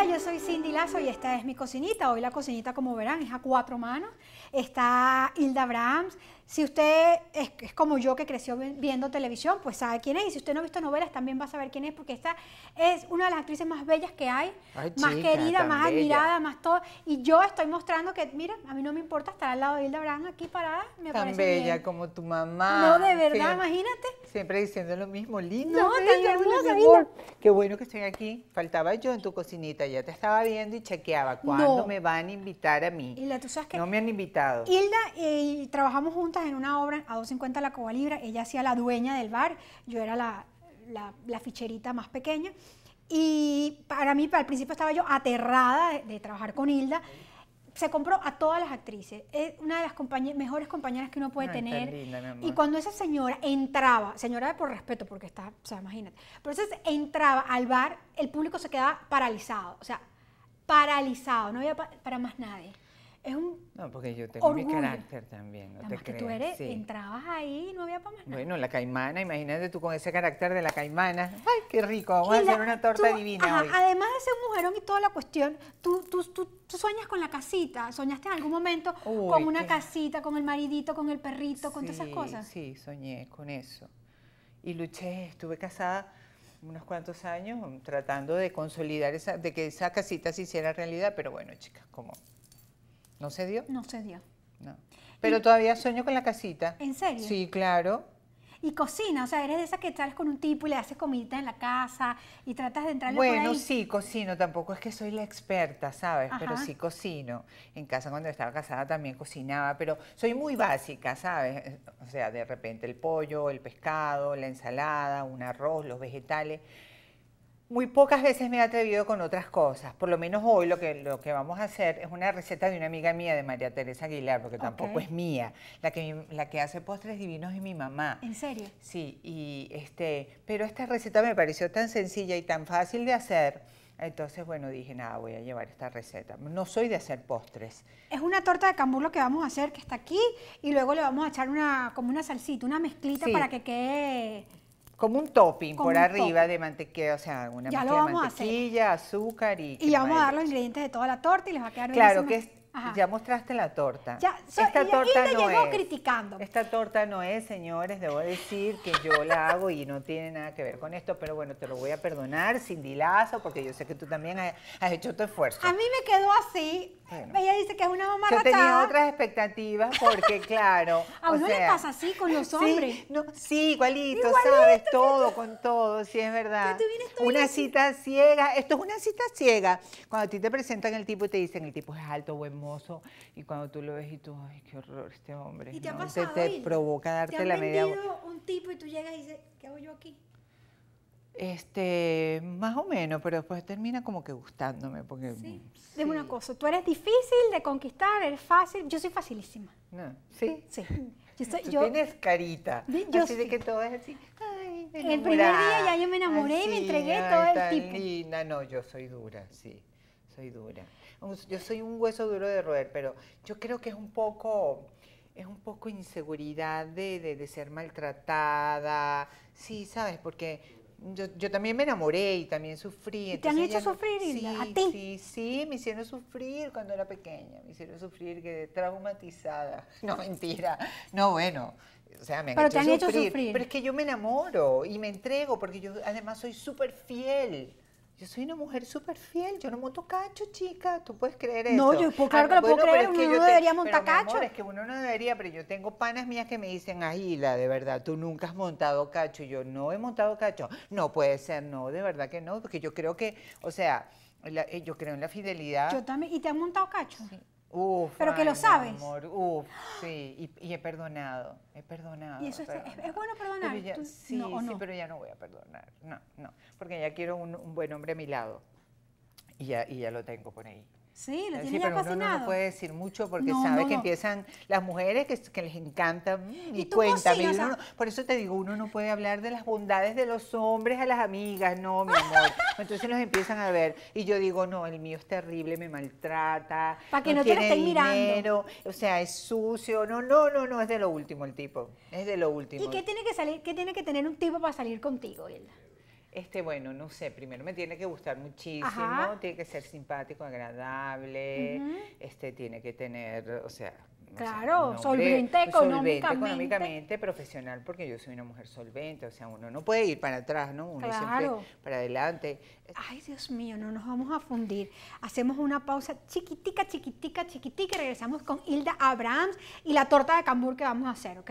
Hola, yo soy Cindy Lazo y esta es mi cocinita. Hoy la cocinita, como verán, es a cuatro manos. Está Hilda Brahms. Si usted es, como yo que creció viendo televisión, pues sabe quién es. Y si usted no ha visto novelas, también va a saber quién es, porque esta es una de las actrices más bellas que hay, más querida, más admirada, más todo. Y yo estoy mostrando que, mira, a mí no me importa estar al lado de Hilda Brahms aquí parada. tan bella como tu mamá. No, de verdad, imagínate. Siempre diciendo lo mismo, lindo. No, tan hermosa, linda. Qué bueno que estoy aquí. Faltaba yo en tu cocinita, ya te estaba viendo y chequeaba cuándo me van a invitar a mí. Hilda, tú sabes que... No me han invitado. Hilda, eh, y trabajamos juntas en una obra a 2.50 la Coba Libra. Ella hacía la dueña del bar, yo era la, la, ficherita más pequeña. Y para mí, al principio estaba yo aterrada de, trabajar con Hilda se compró a todas las actrices. Es una de las mejores compañeras que uno puede tener. Y cuando esa señora entraba, señora por respeto, porque está, o sea, imagínate, pero entonces entraba al bar, el público se quedaba paralizado, o sea, paralizado, no había para más nadie es un No, porque yo tengo mi carácter también, no tú eres, entrabas ahí y no había para más Bueno, la caimana, imagínate tú con ese carácter de la caimana. Ay, qué rico, vamos a hacer una torta divina hoy. Además de ser un mujerón y toda la cuestión, tú, tú, tú, sueñas con la casita, soñaste en algún momento con una casita, con el maridito, con el perrito, con todas esas cosas. Sí, soñé con eso. Y luché, estuve casada unos cuantos años tratando de consolidar esa, de que esa casita se hiciera realidad, pero bueno, chicas, como ¿No se dio? No se dio. No. Pero todavía sueño con la casita. ¿En serio? Sí, claro. Y cocina, o sea, eres de esas que sales con un tipo y le haces comidita en la casa y tratas de entrarle bueno, Bueno, sí, cocino. Tampoco es que soy la experta, ¿sabes? Pero sí cocino. En casa cuando estaba casada también cocinaba, pero soy muy básica, ¿sabes? O sea, de repente el pollo, el pescado, la ensalada, un arroz, los vegetales muy pocas veces me he atrevido con otras cosas. Por lo menos hoy lo que, lo que vamos a hacer es una receta de una amiga mía, de María Teresa Aguilar, porque tampoco es mía. La que, la que hace postres divinos es mi mamá. ¿En serio? Sí, y este, pero esta receta me pareció tan sencilla y tan fácil de hacer. Entonces, bueno, dije, nada, voy a llevar esta receta. No soy de hacer postres. Es una torta de cambur lo que vamos a hacer, que está aquí, y luego le vamos a echar una, como una salsita, una mezclita para que quede como un topping por arriba de mantequilla, o sea, una de mantequilla, azúcar y... Y vamos a dar los ingredientes de toda la torta y les va a quedar Claro, que ya mostraste la torta. esta torta no es. criticando. Esta torta no es, señores, debo decir que yo la hago y no tiene nada que ver con esto, pero bueno, te lo voy a perdonar, sin dilazo, porque yo sé que tú también has, hecho tu esfuerzo. A mí me quedó así. Ella dice que es una mamá Yo tenía otras expectativas porque, claro. a uno o le pasa así con los hombres. Sí, igualito, ¿sabes? Todo, con todo, sí es verdad. una cita ciega. Esto es una cita ciega. Cuando a ti te presentan el tipo y te dicen, el tipo es alto, buen modo y cuando tú lo ves y tú, ay, qué horror este hombre. Y te, ha pasado, te, te provoca darte ¿te la un tipo y tú llegas y dices, ¿qué hago yo aquí? Este, más o menos, pero después termina como que gustándome. Porque, sí. una cosa, tú eres difícil de conquistar, eres fácil. Yo soy facilísima. No, ¿Sí? Sí. tú tienes carita. Yo así sí. de que todo es así. Ay, el primer día ya yo me enamoré y me entregué todo el tipo. linda, no, yo soy dura, sí soy dura. Yo soy un hueso duro de roer, pero yo creo que es un poco, es un poco inseguridad de, ser maltratada. Sí, ¿sabes? Porque yo, también me enamoré y también sufrí. te han hecho sufrir, sí, ¿A Sí, sí, me hicieron sufrir cuando era pequeña, me hicieron sufrir, quedé traumatizada. No, mentira. No, bueno, o sea, me han, hecho sufrir. Pero es que yo me enamoro y me entrego porque yo además soy súper fiel. Yo soy una mujer súper fiel, yo no monto cacho, chica, tú puedes creer eso. No, yo claro que lo ah, puedo creer, es que uno no debería montar cacho. es que uno no debería, pero yo tengo panas mías que me dicen, la de verdad, tú nunca has montado cacho. Y yo no he montado cacho. No puede ser, no, de verdad que no, porque yo creo que, o sea, eh, yo creo en la fidelidad. Yo también, ¿y te han montado cacho? Sí pero que lo sabes. sí, y, he perdonado, he perdonado. es, bueno perdonar? sí, pero ya no voy a perdonar, no, no, porque ya quiero un, buen hombre a mi lado y ya, y ya lo tengo por ahí. Sí, lo tiene sí, no puede decir mucho porque sabe que empiezan las mujeres que, les encantan mm, y, cuenta por eso te digo, uno no puede hablar de las bondades de los hombres a las amigas, no, mi amor. Entonces los empiezan a ver y yo digo, no, el mío es terrible, me maltrata. Para que no, te lo estén mirando. O sea, es sucio. No, no, no, no, es de lo último el tipo. Es de lo último. ¿Y qué tiene que salir, qué tiene que tener un tipo para salir contigo, Hilda? Este, bueno, no sé, primero me tiene que gustar muchísimo, tiene que ser simpático, agradable, este, tiene que tener, o sea, claro, solvente, económicamente. económicamente. profesional, porque yo soy una mujer solvente, o sea, uno no puede ir para atrás, ¿no? Uno siempre para adelante. Ay, Dios mío, no nos vamos a fundir. Hacemos una pausa chiquitica, chiquitica, chiquitica y regresamos con Hilda Abrams y la torta de cambur que vamos a hacer, ¿ok?